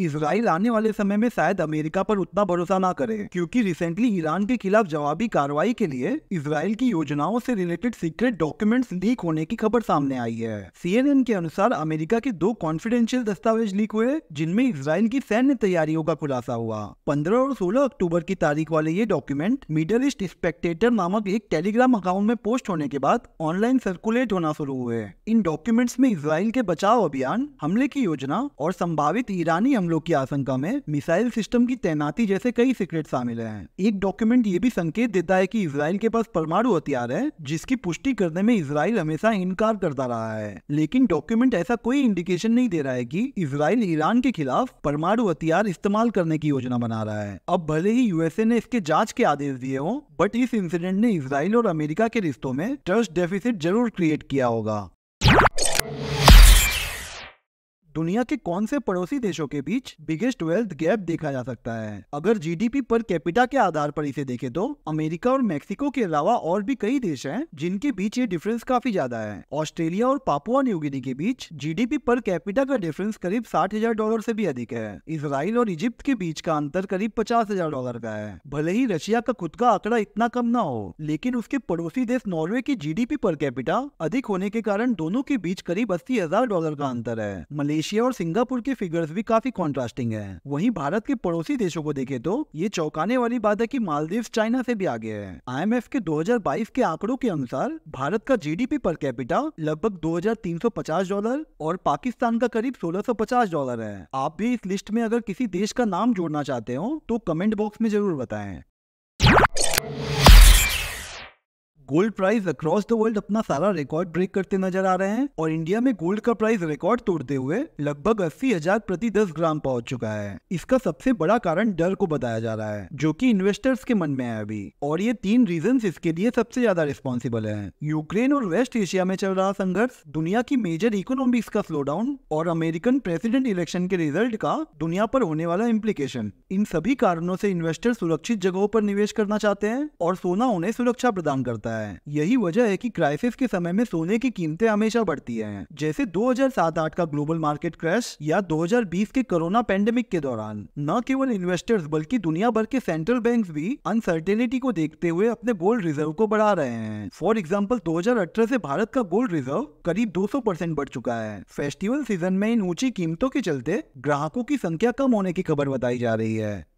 Israel आने वाले समय में शायद अमेरिका पर उतना भरोसा ना करे क्योंकि रिसेंटली ईरान के खिलाफ जवाबी कार्रवाई के लिए इसराइल की योजनाओं से रिलेटेड सीक्रेट डॉक्यूमेंट्स लीक होने की खबर सामने आई है सीएनएन के अनुसार अमेरिका के दो कॉन्फिडेंशियल दस्तावेज लीक हुए जिनमें इसराइल की सैन्य तैयारियों का खुलासा हुआ पंद्रह और सोलह अक्टूबर की तारीख वाले ये डॉक्यूमेंट मिडल ईस्ट स्पेक्टेटर नामक एक टेलीग्राम अकाउंट में पोस्ट होने के बाद ऑनलाइन सर्कुलेट होना शुरू हुए इन डॉक्यूमेंट्स में इसराइल के बचाव अभियान हमले की योजना और संभावित ईरानी हमलों की आशंका में मिसाइल सिस्टम की तैनाती जैसे कई सीक्रेट शामिल हैं एक डॉक्यूमेंट ये भी संकेत देता है कि इसराइल के पास परमाणु हथियार है जिसकी पुष्टि करने में इसराइल हमेशा इनकार करता रहा है लेकिन डॉक्यूमेंट ऐसा कोई इंडिकेशन नहीं दे रहा है की इसराइल ईरान के खिलाफ परमाणु हथियार इस्तेमाल करने की योजना बना रहा है अब भले ही यूएसए ने इसके जांच के आदेश दिए हों बट इस इंसिडेंट ने इसराइल और अमेरिका के रिश्तों में ट्रस्ट डेफिसिट जरूर क्रिएट किया होगा दुनिया के कौन से पड़ोसी देशों के बीच बिगेस्ट वेल्थ गैप देखा जा सकता है अगर जीडीपी पर कैपिटा के आधार पर इसे देखे तो अमेरिका और मेक्सिको के अलावा और भी कई देश हैं जिनके बीच ये डिफरेंस काफी ज्यादा है ऑस्ट्रेलिया और पापुआ न्यूगिनी के बीच जीडीपी पर कैपिटा का डिफरेंस करीब साठ हजार डॉलर ऐसी भी अधिक है इसराइल और इजिप्त के बीच का अंतर करीब पचास हजार डॉलर का है भले ही रशिया का खुद का आंकड़ा इतना कम न हो लेकिन उसके पड़ोसी देश नॉर्वे की जी पर कैपिटा अधिक होने के कारण दोनों के बीच करीब अस्सी हजार डॉलर का अंतर है मलेशिया मलेशिया और सिंगापुर के फिगर्स भी काफी कॉन्ट्रास्टिंग है वही भारत के पड़ोसी देशों को देखे तो ये चौंकाने वाली बात है की मालदीव चाइना से भी आगे है आईएमएफ के 2022 के आंकड़ों के अनुसार भारत का जीडीपी पर कैपिटा लगभग 2350 डॉलर और पाकिस्तान का करीब 1650 डॉलर है आप भी इस लिस्ट में अगर किसी देश का नाम जोड़ना चाहते हो तो कमेंट बॉक्स में जरूर बताएं gold price across the world अपना सारा रिकॉर्ड ब्रेक करते नजर आ रहे हैं और इंडिया में गोल्ड का प्राइस रिकॉर्ड तोड़ते हुए लगभग अस्सी हजार प्रति दस ग्राम पहुंच चुका है इसका सबसे बड़ा कारण डर को बताया जा रहा है जो की इन्वेस्टर्स के मन में है अभी और ये तीन रीजन इसके लिए सबसे ज्यादा रिस्पॉन्सिबल है यूक्रेन और वेस्ट एशिया में चल रहा संघर्ष दुनिया की मेजर इकोनॉमिक्स का स्लो डाउन और अमेरिकन प्रेसिडेंट इलेक्शन के रिजल्ट का दुनिया पर होने वाला इम्प्लीकेशन इन सभी कारणों से इन्वेस्टर सुरक्षित जगहों पर निवेश करना चाहते हैं और सोना उन्हें सुरक्षा प्रदान करता है जाता है यही वजह है कि क्राइसिस के समय में सोने की कीमतें हमेशा बढ़ती हैं जैसे 2007-8 का ग्लोबल मार्केट क्रैश या 2020 के कोरोना पेंडेमिक के दौरान न केवल इन्वेस्टर्स बल्कि दुनिया भर के सेंट्रल बैंक भी अनसर्टेनिटी को देखते हुए अपने गोल्ड रिजर्व को बढ़ा रहे हैं फॉर एग्जाम्पल दो से भारत का गोल्ड रिजर्व करीब 200 परसेंट बढ़ चुका है फेस्टिवल सीजन में इन ऊंची कीमतों के चलते ग्राहकों की संख्या कम होने की खबर बताई जा रही है